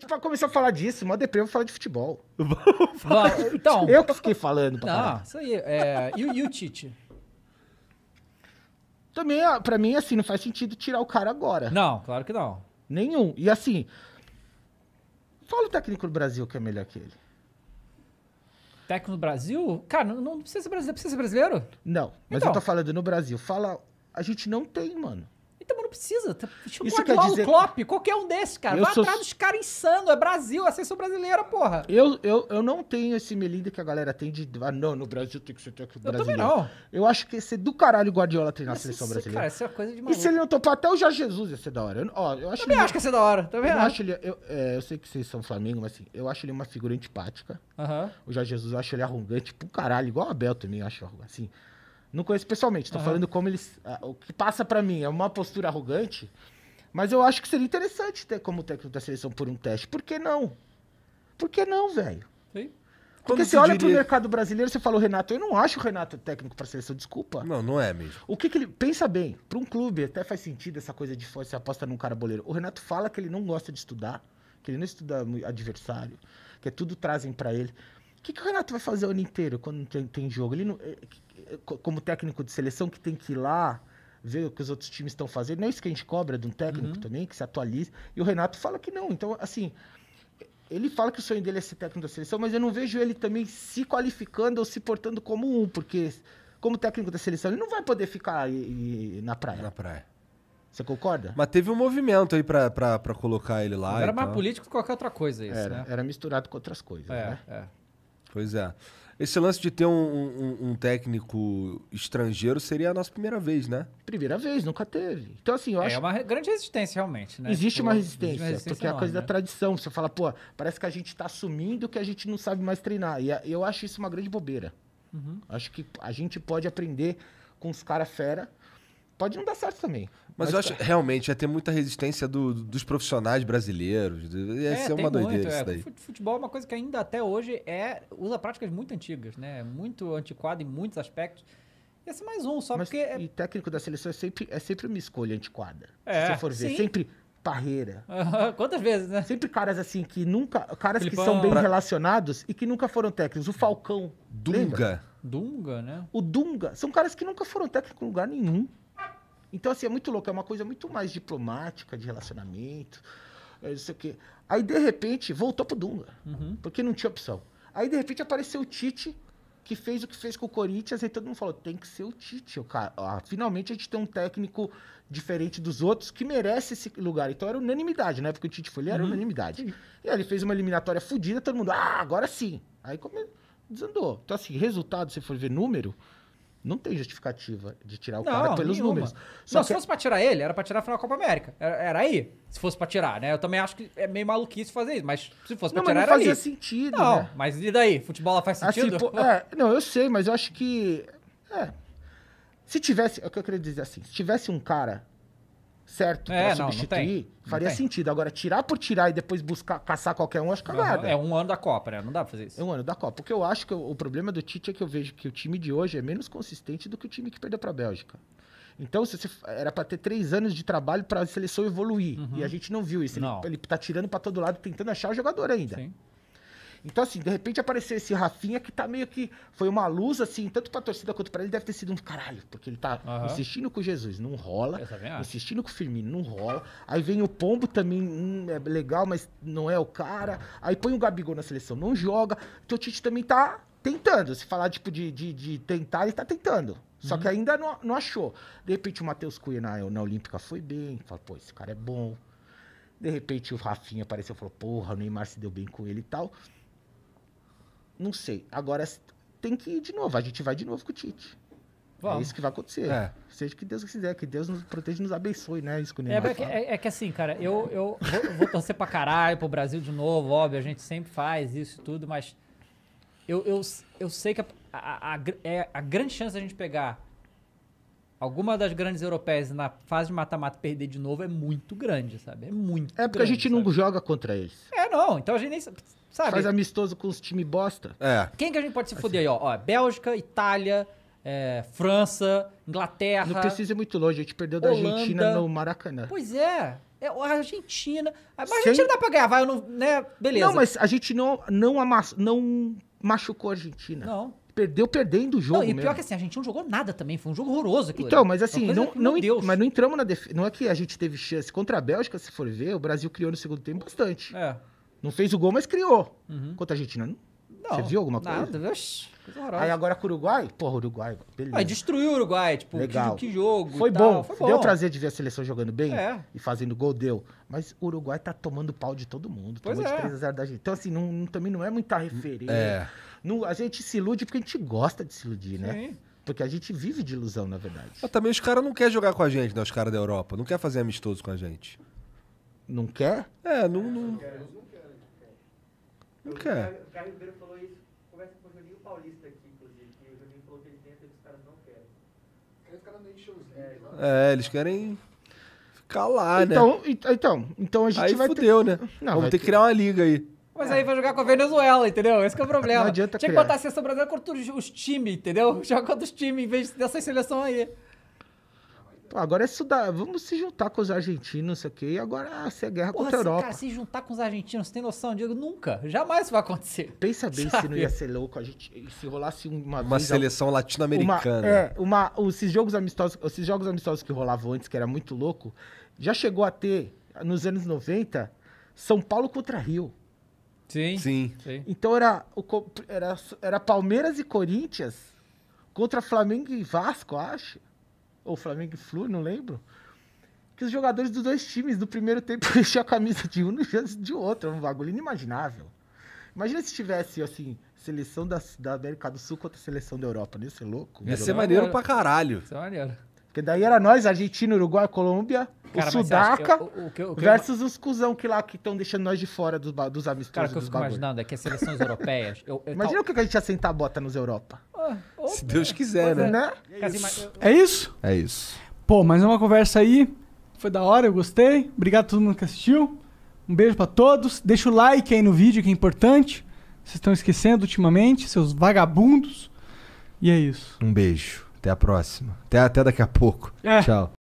gente tipo, vai começar a falar disso, mó deprê, vou falar de futebol. falar de então, eu que fiquei falando. Pra isso aí. É, e, e o Tite? Também, pra mim, assim, não faz sentido tirar o cara agora. Não, claro que não. Nenhum. E assim, fala o técnico do Brasil que é melhor que ele. Técnico do Brasil? Cara, não, não precisa ser brasileiro. Precisa ser brasileiro? Não, mas então. eu tô falando no Brasil. Fala, a gente não tem, mano. Puta, mas não precisa. Tipo, Isso quer dizer... Klopp, qualquer um desses, cara. Eu Vai sou... atrás dos caras insano. É Brasil, a seleção brasileira, porra. Eu, eu, eu não tenho esse melinda que a galera tem de. Ah, não, no Brasil tem que ser técnico brasileiro. Eu também não. Eu acho que ser é do caralho o Guardiola treinar a seleção isso, brasileira. Cara, isso é coisa de maluco. E se ele não topar até o Jorge Jesus ia ser da hora. Eu, ó, eu acho também ele... acho que ia ser da hora. Também eu acho. ele, eu, é, eu sei que vocês são Flamengo, mas assim, eu acho ele uma figura antipática. O Jorge Jesus eu acho ele arrogante pro caralho, igual o Abel também, eu acho assim. Não conheço pessoalmente, tô uhum. falando como eles. Ah, o que passa para mim é uma postura arrogante, mas eu acho que seria interessante ter como técnico da seleção por um teste. Por que não? Por que não, velho? Porque você olha diria... pro mercado brasileiro, você fala o Renato, eu não acho o Renato técnico pra seleção, desculpa. Não, não é mesmo. O que, que ele. Pensa bem, pra um clube até faz sentido essa coisa de você aposta num cara boleiro. O Renato fala que ele não gosta de estudar, que ele não estuda adversário, que é tudo trazem para ele. O que, que o Renato vai fazer o ano inteiro quando tem, tem jogo? Ele não, é, é, como técnico de seleção que tem que ir lá ver o que os outros times estão fazendo, não é isso que a gente cobra de um técnico uhum. também, que se atualize. E o Renato fala que não. Então, assim, ele fala que o sonho dele é ser técnico da seleção, mas eu não vejo ele também se qualificando ou se portando como um, porque como técnico da seleção, ele não vai poder ficar e, e, na praia. Na praia. Você concorda? Mas teve um movimento aí pra, pra, pra colocar ele lá. era é mais político que qualquer outra coisa, isso. Era, né? era misturado com outras coisas. É, né? é. Pois é. Esse lance de ter um, um, um, técnico estrangeiro seria a nossa primeira vez, né? Primeira vez, nunca teve. Então, assim, eu é acho. É uma grande resistência, realmente, né? Existe, tipo, uma resistência, existe uma resistência, porque é a coisa né? da tradição. Você fala, pô, parece que a gente está assumindo que a gente não sabe mais treinar. E eu acho isso uma grande bobeira. Uhum. Acho que a gente pode aprender com os caras fera pode não dar certo também. Mas, mas eu acho tá. realmente ia é ter muita resistência do, dos profissionais brasileiros. Ia é, ser é uma doideira muito, é. isso é. daí. Futebol é uma coisa que ainda até hoje é usa práticas muito antigas, né? Muito antiquada em muitos aspectos. Ia ser mais um, só mas porque. E técnico da seleção é sempre, é sempre uma escolha antiquada. É, se você for ver, sim. sempre Parreira. Quantas vezes, né? Sempre caras assim que nunca. Caras Filipão. que são bem pra... relacionados e que nunca foram técnicos. O Falcão. Dunga. Lembra? Dunga, né? O Dunga. São caras que nunca foram técnicos em lugar nenhum. Então, assim, é muito louco, é uma coisa muito mais diplomática, de relacionamento, isso é, aqui. Aí, de repente, voltou pro Dunga, uhum. porque não tinha opção. Aí, de repente, apareceu o Tite, que fez o que fez com o Corinthians, e todo mundo falou, tem que ser o Tite, cara. Ah, finalmente a gente tem um técnico diferente dos outros que merece esse lugar. Então era unanimidade, né? Porque o Tite foi, ele era uhum. unanimidade. Sim. E aí ele fez uma eliminatória fodida, todo mundo, ah, agora sim. Aí como desandou. Então assim, resultado, se for ver número, não tem justificativa de tirar o não, cara pelos nenhuma. números. Só não, que... se fosse pra tirar ele, era pra tirar a final da Copa América. Era, era, aí. Se fosse pra tirar, né? Eu também acho que é meio maluquice fazer isso, mas se fosse pra não, tirar, mas não fazia sentido. Não, né? mas e daí? Futebol faz assim, sentido? Assim, pô, é, não, eu sei, mas eu acho que. É. Se tivesse. É o que eu queria dizer assim. Se tivesse um cara certo? É, pra não, substituir, não faria sentido. Agora, tirar por tirar e depois buscar caçar qualquer um, acho cagada. É, é um ano da Copa, né? Não dá pra fazer isso. É um ano da Copa. Porque eu acho que o, problema do Tite é que eu vejo que o time de hoje é menos consistente do que o time que perdeu pra Bélgica. Então, se você, era para ter três anos de trabalho para a seleção evoluir. Uhum. E a gente não viu isso. Não. Ele, ele tá tirando para todo lado, tentando achar o jogador ainda. Sim. Então, assim, de repente apareceu esse Rafinha que tá meio que. Foi uma luz, assim, tanto pra torcida quanto para ele, deve ter sido um caralho, porque ele tá uhum. insistindo com Jesus, não rola. Insistindo com o Firmino, não rola. Aí vem o Pombo também, hum, é legal, mas não é o cara. Aí põe o Gabigol na seleção, não joga. Então o Tite também tá tentando. Se falar, tipo, de, de, de tentar, ele tá tentando. Só uhum. que ainda não, não, achou. De repente o Matheus Cunha na, na Olímpica foi bem. Falou, pô, esse cara é bom. De repente o Rafinha apareceu e falou, porra, o Neymar se deu bem com ele e tal. Não sei. Agora tem que ir de novo. A gente vai de novo com o Tite. É Vamos. É isso que vai acontecer. É. Seja que Deus quiser, que Deus nos proteja e nos abençoe, né? Isso que é, que, é, é, que assim, cara, eu, eu vou, vou, torcer pra caralho pro Brasil de novo, óbvio, a gente sempre faz isso e tudo, mas eu, eu, eu sei que a, a, a, é a grande chance da gente pegar alguma das grandes europeias na fase de mata-mata perder de novo é muito grande, sabe? É muito É porque grande, a gente sabe? não joga contra eles. É, não. Então a gente nem sabe. Faz amistoso com os times bosta. É. Quem que a gente pode se assim. fuder aí, ó? ó? Bélgica, Itália, é, França, Inglaterra. Não precisa ir muito longe, a gente perdeu da Holanda. Argentina no Maracanã. Pois é. É, a Argentina. Ah, mas a Argentina Sem... dá pra ganhar, vai, não, né? Beleza. Não, mas a gente não, não, amass... não machucou a Argentina. Não. Perdeu perdendo o jogo. Não, e mesmo. pior que assim, a gente não jogou nada também, foi um jogo horroroso aquilo. Então, ali. mas assim, não, não, Deus. mas não entramos na defesa. Não é que a gente teve chance. Contra a Bélgica, se for ver, o Brasil criou no segundo tempo bastante. É. Não fez o gol, mas criou. Uhum. Contra a Argentina. Não, Você viu alguma coisa? Nada, Coisa Aí agora com o Uruguai? Porra, Uruguai. Beleza. Aí destruiu o Uruguai, tipo, Legal. Que, que jogo. Foi bom. Foi bom. Deu prazer de ver a seleção jogando bem é. e fazendo gol, deu. Mas o Uruguai tá tomando pau de todo mundo. Pois tomou é. de 3x0 da gente. Então, assim, não, não, também não é muita referência. É. Não, a gente se ilude porque a gente gosta de se iludir, né? Sim. né? Porque a gente vive de ilusão, na verdade. Mas também os caras não querem jogar com a gente, né? Os caras da Europa. Não quer fazer amistoso com a gente. Não quer? É, não. não... não por quê? O é? Caio Ribeiro falou isso, conversa com o Juninho Paulista aqui, inclusive, que o Juninho falou que ele tenta e os caras não querem. Os caras nem encheu os livros. É, eles querem ficar lá, né? então, né? Então, então a gente aí vai. Fudeu, ter... né? Não, Vamos ter que criar uma liga aí. Mas aí vai jogar com a Venezuela, entendeu? Esse é o problema. Não adianta Tinha que botar a seleção brasileira contra os times, entendeu? Joga contra os times em vez dessa seleção aí. Pô, agora é Sudá, vamos se juntar com os argentinos, ok aqui, e agora essa é guerra Porra, contra a Europa. Cara, se juntar com os argentinos, você tem noção, Diego? Nunca, jamais vai acontecer. Pensa bem sabe? se não ia ser louco, a gente, se rolasse uma Uma vez, seleção a... latino-americana. É, uma, esses jogos amistosos, esses jogos amistosos que rolavam antes, que era muito louco, já chegou a ter, nos anos 90, São Paulo contra Rio. Sim. Sim. Sim. Então era, era, era Palmeiras e Corinthians contra Flamengo e Vasco, acho ou Flamengo e Flu, não lembro. Que os jogadores dos dois times do primeiro tempo vestiam a camisa de um e de outro. É um bagulho inimaginável. Imagina se tivesse, assim, seleção da, da América do Sul contra a seleção da Europa. Né? É ia ser louco. Ia ser maneiro pra caralho. Isso é maneiro. Porque daí era nós, Argentina, Uruguai, Colômbia, Cara, o Sudaca eu, o, o versus eu... os cuzão que lá que estão deixando nós de fora dos, dos amistosos. Cara, o que eu fico imaginando é que as seleções europeias. Eu, Imagina tal... o que a gente ia sentar a bota nos Europa. Ah. Se Deus quiser, é. né? né? É isso? É isso. Pô, mais uma conversa aí. Foi da hora, eu gostei. Obrigado a todo mundo que assistiu. Um beijo para todos. Deixa o like aí no vídeo, que é importante. Vocês estão esquecendo ultimamente, seus vagabundos. E é isso. Um beijo. Até a próxima. Até, até daqui a pouco. É. Tchau.